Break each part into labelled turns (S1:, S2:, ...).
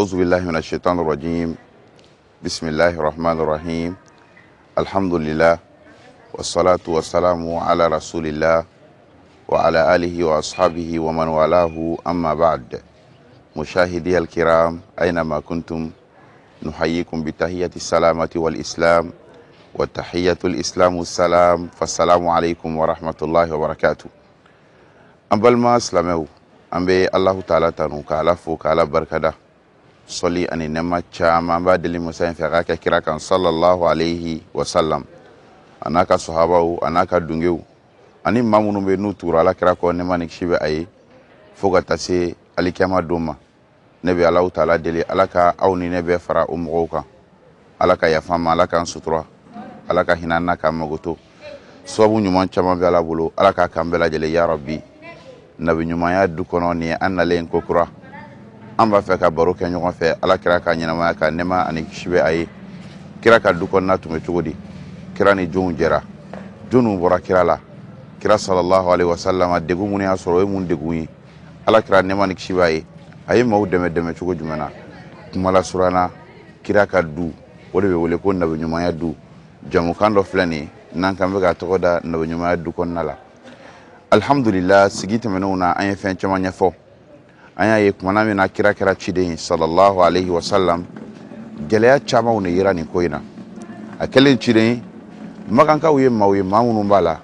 S1: أعوذ بالله من الشيطان الرجيم بسم الله الرحمن الرحيم الحمد لله والصلاة والسلام على رسول الله وعلى آله وأصحابه ومن والاه أما بعد مشاهدي الكرام أينما كنتم نحييكم بتحية السلامة والإسلام وتحية الإسلام السلام فالسلام عليكم ورحمة الله وبركاته أمبال ما أسلمه أمبي الله تعالى تنوك على فو على بركده sɔli ani nɛma caman b'a deli musa in fɛ a k'a kɛ kira kan sallallahu alaihi wa sallam a n'a ka sahabaw a n'a ka dungew ani maa minnu bɛ n'u tugura ala kira kɔ nɛma ni kisi bɛ a ye fo ka taa se alikiyama don ma ne bɛ alaw ta ala deli ala ka aw ni ne bɛɛ fara o mɔgɔw kan ala ka yafa ma ala k'an sutura ala ka hinɛ an na k'an mago to sababu ɲuman caman bɛ ala bolo ala k'a k'an bɛɛ lajɛlen ya rabbi nabi ɲumanya du kɔnɔ nin ye an nalen kokura an b'a fɛ ka baro kɛ ɲɔgɔn fɛ ala kira ka ɲɛnamaya ka nɛma ani kisi bɛ a ye kira ka du kɔnɔna tun bɛ cogo di kira ni jɔnw jɛra jɔnw bɔra kira la kira salallahu alaihi wasalama degun minnu y'a sɔrɔ o ye mun degun ye ala kira nɛma ni kisi b'a ye a ye maaw dɛmɛ dɛmɛ cogo jumɛn na kumala surana kira ka du o de bɛ wele ko nabiɲumanya du jamukan dɔ filɛ nin n'an kan bɛ ka tɔgɔ da nabiɲumanya du kɔnɔna la alihamudulila sigi tɛmɛnenw na an ye fɛn caman ɲɛfɔ an y'a ye kumana min na kira kɛra ciden ye salallahu alaihi wasalam gɛlɛya camanw ne yira nin ko in na a kɛlen ciden makankaw ye maw ye ma minnu b'a la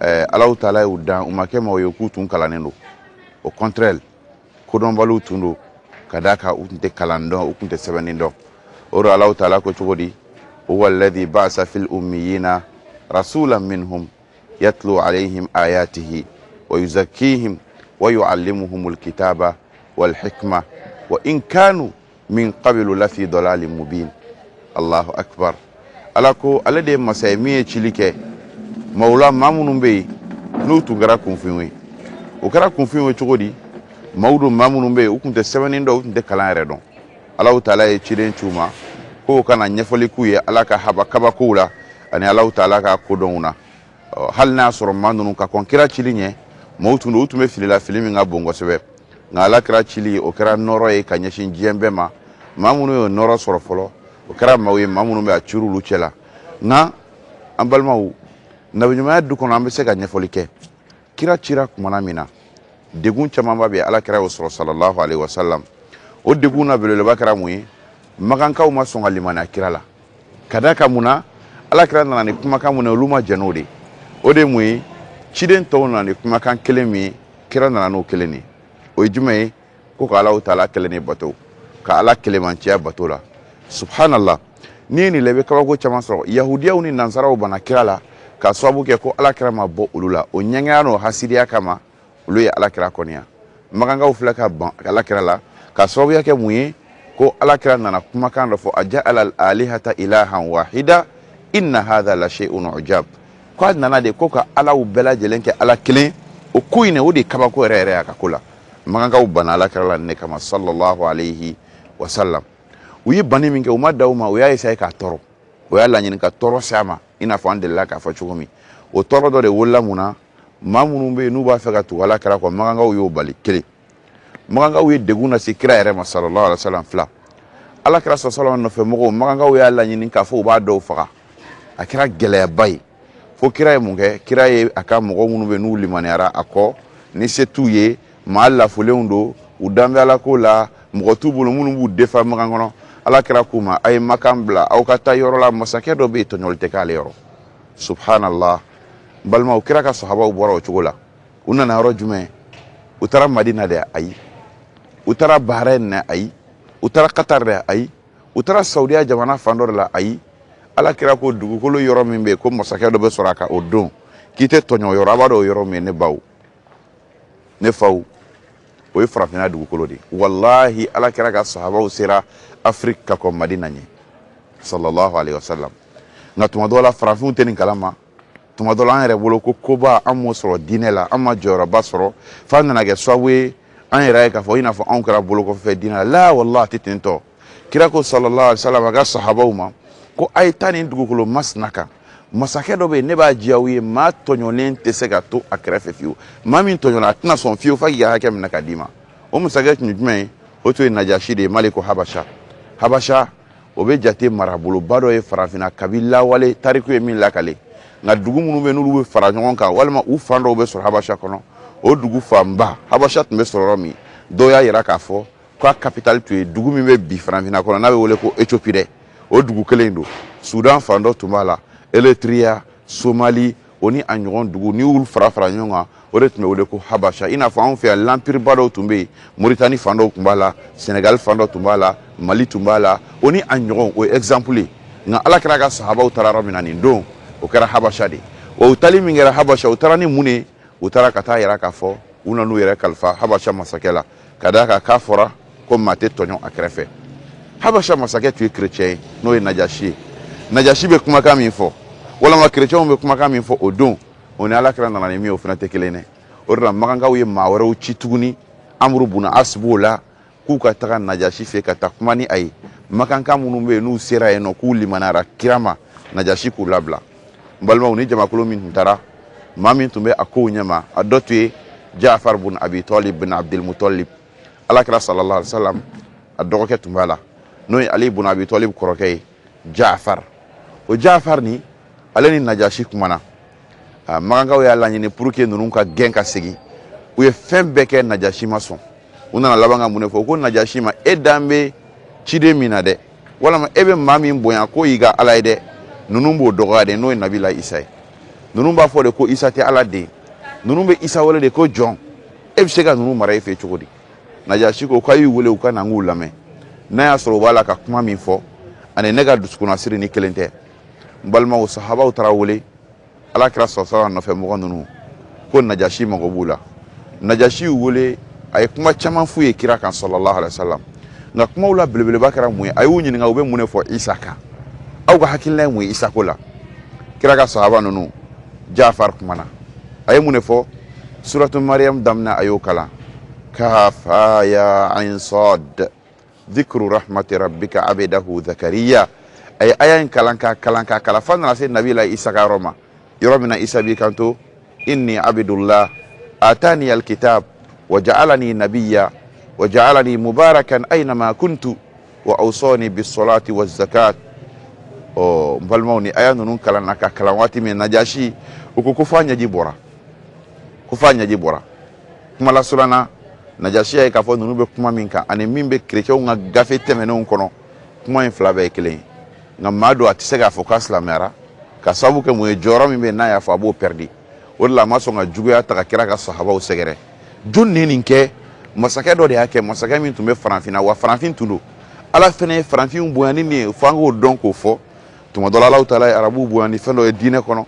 S1: eh, taala y'u dan u ma kɛ maw ye k'u tun kalannen do au contraire kodɔnbaliw tun do ka da kan u tun tɛ kalan dɔn u tun tɛ sɛbɛnnin dɔn o do alaw taala ko cogo di huwa alladhi ba'asa fil ummiyina rasulan minhum yatlu alaihim ayatihi wa yuzakkihim wa yuallimuhum alkitaba والحكمة وإن كانوا min qabilu lafi dalalin mubin allahu akbar ala ko ale de ye masa ye min ye cili kɛ mawula ma minnu bɛ yen n'u tun kɛra kunfinw ye o kɛra kunfinw ye cogo di maaw don ma minnu bɛ yen u tun tɛ sɛbɛnni dɔn u tun tɛ kalan yɛrɛ dɔn alaw taala ye ciden ci u ma ko u kana ɲɛfɔli k'u ye ala ka haba kabakow la ani alaw taala ka kodɔnw na hali n'a y'a sɔrɔ maa ninnu ka kɔn kira cili ɲɛ maaw tun don u tun bɛ filila fili min ka bon kosɛbɛ nka alakira cili o kɛra nɔrɔ ye ka ɲɛsin diɲɛ bɛɛ ma maa minnu y'o nɔrɔ sɔrɔ fɔlɔ o kɛra maaw ye maa minnu bɛ a ciri olu cɛla nka an balimaw nabiɲumanya du kɔnɔ an bɛ se ka ɲɛfɔli kɛ kira cira kumana min na degun camanba bɛ alakira y'o sɔrɔ salallahu alaihi wasalam o degun na belebeleba kɛra mun ye makankaw ma sɔn ka limaniya kira la ka da kan mun na alakira nana ni kumakan mun na olu ma jɛn n'o de o de ye mun ye ciden tɔw nana ni kumakan kelen min ye kira nana n'o kelen de ye o ye jumɛn ye ko ka alahu taala kelen ne bato ka ala kelebanciya bato la subhanallah ni ye nin la i be kabako caaman sɔrɔ yahudiyaw ni nansaraw bana kira la k'a sababu kɛ ko alakira ma bɔ olu la o ɲɛgɛya n'o hasidiya kama olu ye alakira kɔniya magankaw filɛ ka ban alakira la k'a sababuya kɛ mun ye ko alakira nana kumakan dɔ fɔ a ja ala alihata ilahan wahida inna hadha la shay'un ujab ko a nana de ko ka alaw bɛɛ lajɛlen kɛ ala kelen o ko in ne o de kabako yɛrɛ yɛrɛ y'a ka ko la magankaw banna alakira la ne kama sallallahu alaihi wasallam u ye banni min kɛ u ma da u ma u y'a esaye k'a tɔɔrɔ o y'a laɲini ka tɔɔrɔ se a ma i n'a fɔ an delila k'a fɔ cogo min o tɔɔrɔ dɔ de wolola mun na maa minnu bɛ yen n'u b'a fɛ ka tugu alakira kɔ magankaw y'o bali kelen magankaw ye degun lase kira yɛrɛ ma sallallahu alaihi wasallam fila alakira sɔsɔlɔ nɔfɛ mɔgɔw magankaw y'a laɲini k'a fɔ u b'a dɔw faga a kɛra gɛlɛyaba ye fo kira ye mun kɛ kira ye a ka mɔgɔ minnu bɛ n'u limaniyara a kɔ ni se t'u ye maa lafolenw don u danbe ala ko la mɔgɔ t'u bolo minnu b'u defa magan kɔnɔ ala kɛra k'u ma a ye makan bila aw ka taa yɔrɔ la masakɛ dɔ bɛ yen tɔɲɔli tɛ k'ale yɔrɔ subhanallah n balimaw kira ka sahabaw bɔra o cogo la u nana yɔrɔ jumɛn u taara madina dɛ ayi u taara bahrain dɛ ayi u taara qatar dɛ ayi u taara saudiya jamana fan dɔ de la ayi ala kira ko dugukolo yɔrɔ min bɛ yen ko masakɛ dɔ bɛ sɔrɔ a kan o don k'i tɛ tɔɲɔ yɔrɔ a b'a dɔn o yɔrɔ min ye ne baw ne faw o ye farafinna dugukolo de wallahi ala kɛra ka sahabaw sera afiriki ka kɔn madina ɲɛ salallahu alaihi wasalam nka tuma dɔ la farafinw tɛ nin kalama tuma dɔ la an yɛrɛ bolo ko koba an m'o sɔrɔ diinɛ la an ma jɔyɔrɔba sɔrɔ f'a nana kɛ sababu ye an yɛrɛ ye k'a fɔ i n'a fɔ anw kɛra bolokɔfɛ diinɛ la la wallahi a tɛ ten tɔ kira ko salallahu alaihi wasalam a ka sahabaw ma ko a ye taa nin dugukolo masina kan masakɛ dɔ bɛ yen ne b'a diya aw ye maa tɔɲɔlen tɛ se ka to a kɛrɛfɛ fiyewu maa min tɔɲɔna a tɛna sɔn fiyewu f'a k'i ka hakɛ minɛ ka d'i ma o masakɛ tun ye jumɛn ye o tun ye najasi de ye mali ko habasa habasa o bɛ jate maraboloba dɔ ye farafinna kabi lawale tariku ye min lakale nka dugu minnu bɛ n'olu bɛ fara ɲɔgɔn kan walima u fan dɔw bɛ sɔrɔ habasa kɔnɔ o dugu fanba habasa tun bɛ sɔrɔ yɔrɔ min dɔw y'a yira k'a fɔ k'a kapitali tun ye dugu min bɛ bi farafinna kɔnɔ n'a bɛ wele ko etiopie dɛ o dugu kelen in don sudan fan dɔ tun b'a la Eritrea Somali o ni a ɲɔgɔn dugu n'i y'olu fara fara ɲɔgɔn kan o de tun bɛ wele ko habasa i n'a fɔ anw fɛ yan lampiriba dɔw tun bɛ yen moritani fan dɔw tun b'a la senegali fan dɔ tun b'a la mali tun b'a la o ni a ɲɔgɔn o ye ɛgizanpulu ye nka ala kɛra ka sahabaw taara yɔrɔ min na nin don o kɛra habasa de wa u tali min kɛra habasa u taara ni mun de u taara ka taa yira k'a fɔ u na n'u yɛrɛ kalifa habasa masakɛ la ka d'a kan k'a fɔra ko maa tɛ tɔɲɔn a kɛrɛfɛ habasa masakɛ tun ye kerecɛn ye n'o ye najasi ye najasi bɛ kumakan min fɔ walama kerecɛnw bɛ kumakan min fɔ o don o ni alakira nana ni min o fana tɛ kelen dɛ o de la makankaw ye maa wɛrɛw ci tuguni amuru buna as la k'u ka taga najasi fɛ ka taa kuma ni a ye makankan minnu bɛ yen n'u sera yen nɔ k'u limaniyara kirama ma najasi k'u labila n balimaw ni jamakulu min tun taara maa min tun bɛ a kow ɲɛma a dɔ tun ye jaafar bun abi talib bin abdulmutalib alakira sallallahu alaihi wasallam a dɔgɔkɛ tun b'a la n'o ye ali bun abi talib kɔrɔkɛ ye jafar o jafar ni ale ni najasi kumana ah, magankaw y'a laɲini pour que ninnu ka gɛn ka segin u ye fɛn bɛɛ kɛ najasi ma sɔn u nana laban ka mun de fɔ u ko najasi ma e dan bɛ ciden min na dɛ walama e bɛ maa min bonya k'o y'i ka ala ye dɛ ninnu b'o dɔgɔya de n'o ye nabila isa ye ninnu b'a fɔ de ko isa tɛ ala den ninnu bɛ isa wele de ko jɔn e bɛ se ka ninnu mara e fɛ cogo di najasi ko k'a y'u wele u ka na n k'u lamɛn n'a y'a sɔrɔ u b'a la ka kuma min fɔ ani ne ka dusukunnasiri ni kelen tɛ n balimaw sahabaw taara wele ala kira sɔsɔrɔ najashi mɔgɔ ninnu ko najasi mago b'u la najasi y'u wele a ye kuma caman f'u ye kira kan sɔlɔlahu alayhi wa sallam nka kumaw la belebeleba kɛra mun ye a y'u ɲininka u bɛ mun de fɔ isa sahaba ninnu jafar kumana a ye mun suratu mariam daminɛ a y'o kalan ذكر رحمة ربك عبده زكريا ay eh, ye aya in kalan ka kalan ka kalan nana se nabila isa ka yɔrɔ ma yɔrɔ min na isa b'i kanto inni abdullah atani alkitab wa ja'alani nabiyya wa ja'alani mubarakan aynama kuntu wa awsani bisolati wazakat ɔ oh, n balimaw ni aya ninnu kalanna ka kalan waati min najashi u ko ko f'a ɲɛji bɔra ko f'a ɲɛji bɔra kuma lasurunyana ye k'a fɔ ninnu bɛ kuma min kan ani min bɛ kerecɛnw ka gafe tɛmɛnenw kɔnɔ kuma in fila bɛɛ ye kelen ye nka maa don a tɛ se k'a fɔ k'a silamɛyara ka sabu kɛ mun ye jɔyɔrɔ min bɛ n'a y'a fɔ a b'o pɛridi o de la a ma sɔn ka juguya ta ka kira ka sahabaw sɛgɛrɛ jɔn de ye nin kɛ masakɛ dɔ de y'a kɛ masakɛ min tun bɛ farafinna wa farafin tun don ala fɛnɛ ye farafin bonya ni min ye fo an k'o dɔn k'o fɔ tuma dɔ la alaw taala ye arabuw bonya ni fɛn dɔ ye diinɛ kɔnɔ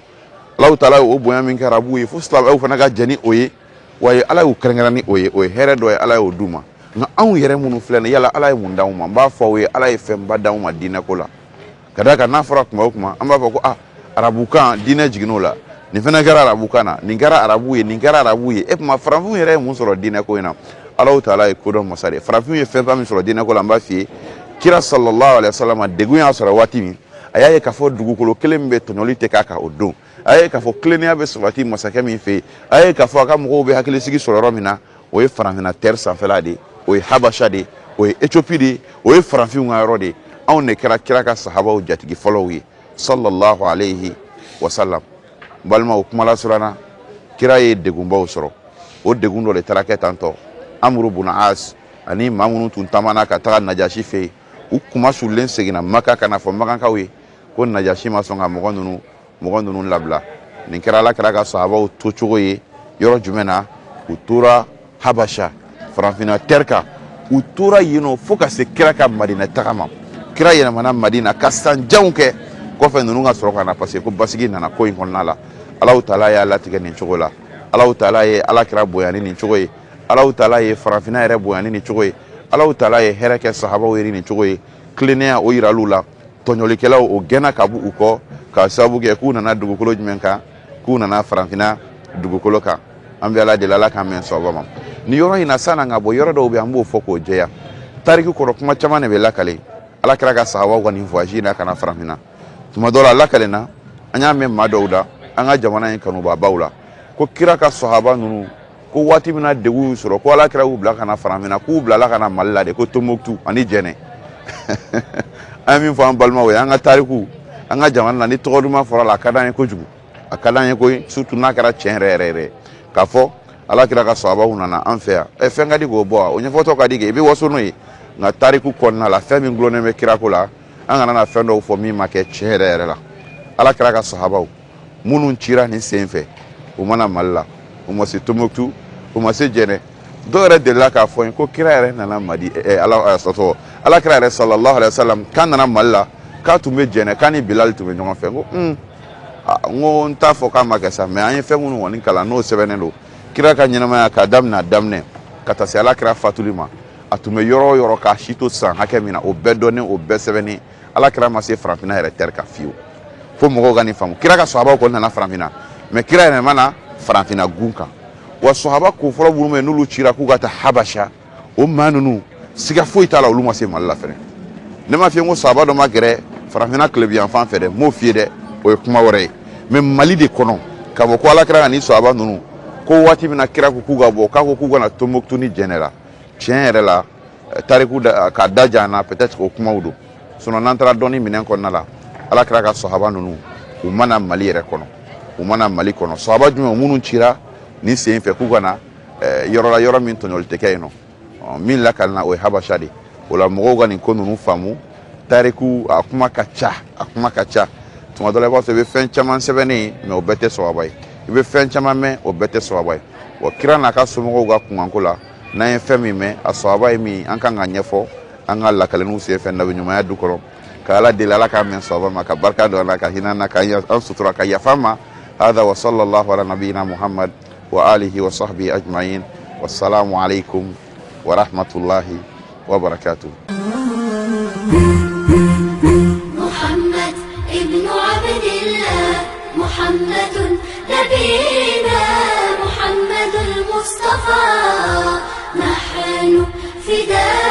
S1: alaw taala ye o bonya min kɛ arabuw ye fo silamɛw fana ka jɛ ni o ye wa ye ala y'u kɛrɛnkɛrɛn ni o ye o ye hɛrɛ dɔ ye ala y'o d'u ma nka anw yɛrɛ minnu filɛ nin yala ala ye mun d'anw ma n b'a fɔ aw ye ala ye fɛnba d'anw ma diinɛ ko la ka da kan n'a fɔra kuma o kuma an b'a fɔ ko a ah, arabukan diinɛ jiginn'o la nin fana kɛra arabukan na nin kɛra arabu ye nin kɛra arabu ye e kuma farafinw yɛrɛ ye mun sɔrɔ diinɛko in na alaw taala ye kodɔn masa de farafinw ye fɛn fɛn min sɔrɔ diinɛko la n b'a f'i ye kira sallallahu alaihi wasallam degun y'a sɔrɔ waati min a y'a ye k'a fɔ dugukolo kelen min bɛ tɔɲɔli tɛ k'a kan o don a y'a ye k'a fɔ kilennenya bɛ sabati masakɛ min fɛ yen a y'a ye k'a fɔ a ka mɔgɔw bɛ hakilisigi sɔrɔ yɔrɔ min na o ye farafinna tɛri sanfɛla de ye o ye habasa de ye o ye etiyopi de ye o ye farafinw ka yɔrɔ de ye anw de kɛra kira ka sahabaw jatigi fɔlɔw ye sallallahu alaihi wasallam n balima o kumala suranna kira ye degunbaw sɔrɔ o degun dɔ de taara kɛ tantɔ amuru bun as ani ma minnu tun tamana ka taga najasi fɛ yen u kuma surulen seginna maka ka na fɔ makankaw ye ko najasi ma sɔn ka mɔgɔ ninnu mɔgɔ ninnu labila nin kɛra ala kɛra ka sahabaw to cogo ye yɔrɔ jumɛn na u tora habasa farafinna tɛri kan u tora yen nɔ fo ka se kira ka madina taga ma kira yɛlɛmana madina ka san janw kɛ kɔfɛ nunu ka sɔrɔ ka na parce ko basigi nana ko yi kɔnɔna la alaw taala y'a latigɛ nin cogo la alaw taala ye ala kira bonya ni nin cogo ye alaw taala ye farafina yɛrɛ bonya ni nin cogo ye alaw taala ye hɛrɛ kɛ sahabaw ye nin cogo ye kilennenya o yiral'u la tɔɲɔlikɛlaw o gɛnna ka bu kɔ k'a sababu kɛ k'u nana dugukolo jumɛn kan k'u nana farafina dugukolo kan an bɛ ala deli ala k'an mɛn sababa ma nin yɔrɔ in na san'an ka bɔ yɔrɔ dɔw bɛ an b'o fɔ k'o jɛya tariki kɔrɔ kuma caman de bɛ lakale ala kɛra ka sahabaw ka nin voyage n'a kana farafinna tuma dɔ la lakalen na an y'a mɛn maa dɔw da an ka jamana in kanubabaw la ko kira ka sahaba ninnu ko waati min na degun y'u sɔrɔ ko ala kira y'u bila ka na farafinna k'u bilala ka na mali la de ko tɔnbɔkutu ani jɛnɛ an ye min fɔ an balimaw ye an ka tariku an ka jamana na ni tɔgɔ duman fɔra la a ka d'an ye kojugu a ka d'an ye koyi surtout n'a kɛra tiɲɛ yɛrɛ yɛrɛ yɛrɛ k'a fɔ ala kira ka sahabaw nana an fɛ yan ɛ fɛn ka di k'o bɔ wa o ɲɛfɔtɔ ka di kɛ i bɛ waso n'o ye nka tariku kɔnɔna la fɛn min gulonnen bɛ kirako la an kana na fɛn dɔw fɔ min ma kɛ tiɲɛ yɛrɛ yɛrɛ la ala kira ka sahabaw minnu cira nin sen fɛ u mana mali la u ma se tumutu u ma se jɛnɛ dɔw yɛrɛ delila k'a fɔ n ye ko kira yɛrɛ nana mali ɛ ala sɔsɔ ala kira yɛrɛ sallallahu alaihi wa sallam k'a nana mali la k'a tun bɛ jɛnɛ k'a ni bilali tun bɛ ɲɔgɔn fɛ n ko un hmm, n ko n t'a fɔ k'a ma kɛ sa mɛ an ye fɛn minnu kɔni kalan n'o sɛbɛnnen don kira ka ɲɛnamaya k'a daminɛ a daminɛ ka taa se ala kira fatuli ma a tun bɛ yɔrɔ o yɔrɔ k'a si to san hakɛ min na o bɛɛ dɔnnen o bɛɛ sɛbɛnnen alakira ma se farafinna yɛrɛ tɛri ka fiyewu fo mɔgɔw ka nin faamu kira ka sahabaw kɔni nana farafinna mɛ kira yɛrɛ mana farafinna gun kan wa sahaba kun fɔlɔ minnu bɛ n'olu cira k'u ka taa habasa o maa ninnu siga foyi t'a la olu ma se mali la fɛnɛ ne m'a f'i ye ko sahaba dɔ ma gɛrɛ farafinna tilebiyan fan fɛ dɛ m'o f'i ye dɛ o ye kuma wɛrɛ ye mɛ mali de kɔnɔ k'a fɔ ko alakira ka nin sahaba ninnu ko waati min na kira ko k'u ka bɔ k'a ko k'u kana tɔnbɔkutu ni jɛnɛ la tiɲɛ yɛrɛ la tariku da ka da jan na peut-être o kumaw don sinon n'an taara dɔɔni minɛn kɔnɔna la ala kira ka sahaba ninnu u mana mali yɛrɛ kɔnɔ u mana mali kɔnɔ sahaba jumɛn minnu cira nin sen fɛ k'u ka na yɔrɔ la yɔrɔ min tɔɲɔli tɛ kɛ yen nɔ min lakalina na o ye habasa de o la mɔgɔw ka nin ko ninnu faamu tariku a kuma ka ca a kuma ka ca tuma dɔ la i b'a sɔrɔ i bɛ fɛn caman sɛbɛnnen mɛ o bɛɛ tɛ sahaba ye i bɛ fɛn caman mɛn o bɛɛ tɛ sahaba ye wa kira n'a ka somɔgɔw ka kunkanko la n'an ye fɛn min mɛn a sababa ye min an kan ka ɲɛfɔ an ka lakaliniw senfɛ nabiɲumanya du kɔrɔ ka ala deli ala k'a mɛn sababa ma ka barika don a la ka hinɛ an na ka an sutura ka yafa ma هذا وصلى الله wa نبينا wa وآله وصحبه أجمعين والسلام عليكم ورحمة الله وبركاته محمد ابن عبد الله محمد نبي نحن فداك